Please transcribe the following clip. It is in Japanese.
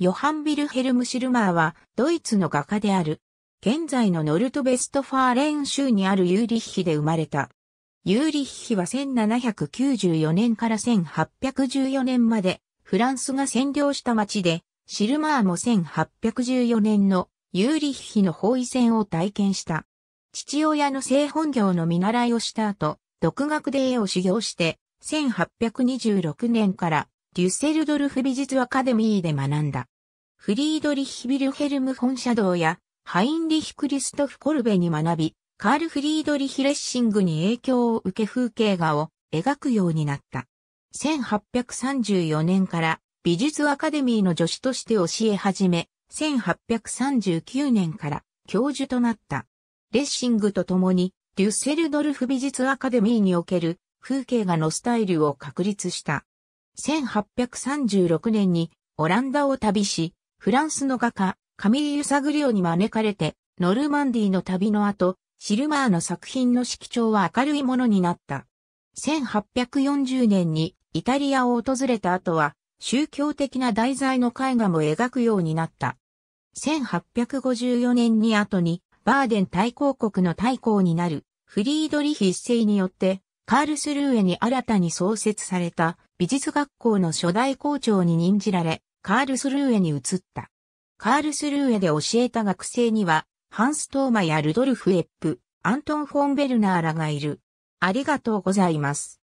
ヨハン・ビルヘルム・シルマーは、ドイツの画家である。現在のノルトベストファーレン州にあるユーリッヒで生まれた。ユーリッヒは1794年から1814年まで、フランスが占領した町で、シルマーも1814年のユーリッヒの包囲戦を体験した。父親の製本業の見習いをした後、独学で絵を修行して、1826年からデュッセルドルフ美術アカデミーで学んだ。フリードリヒ・ビルヘルム・フォンシャドーやハインリヒ・クリストフ・コルベに学び、カール・フリードリヒ・レッシングに影響を受け風景画を描くようになった。1834年から美術アカデミーの助手として教え始め、1839年から教授となった。レッシングと共にデュッセルドルフ美術アカデミーにおける風景画のスタイルを確立した。1836年にオランダを旅し、フランスの画家、カミーユ・サグリオに招かれて、ノルマンディの旅の後、シルマーの作品の色調は明るいものになった。1840年にイタリアを訪れた後は、宗教的な題材の絵画も描くようになった。1854年に後に、バーデン大公国の大公になる、フリードリヒ一世によって、カールスルーエに新たに創設された、美術学校の初代校長に任じられ、カールスルーエに移った。カールスルーエで教えた学生には、ハンス・トーマやルドルフ・エップ、アントン・フォン・ベルナーらがいる。ありがとうございます。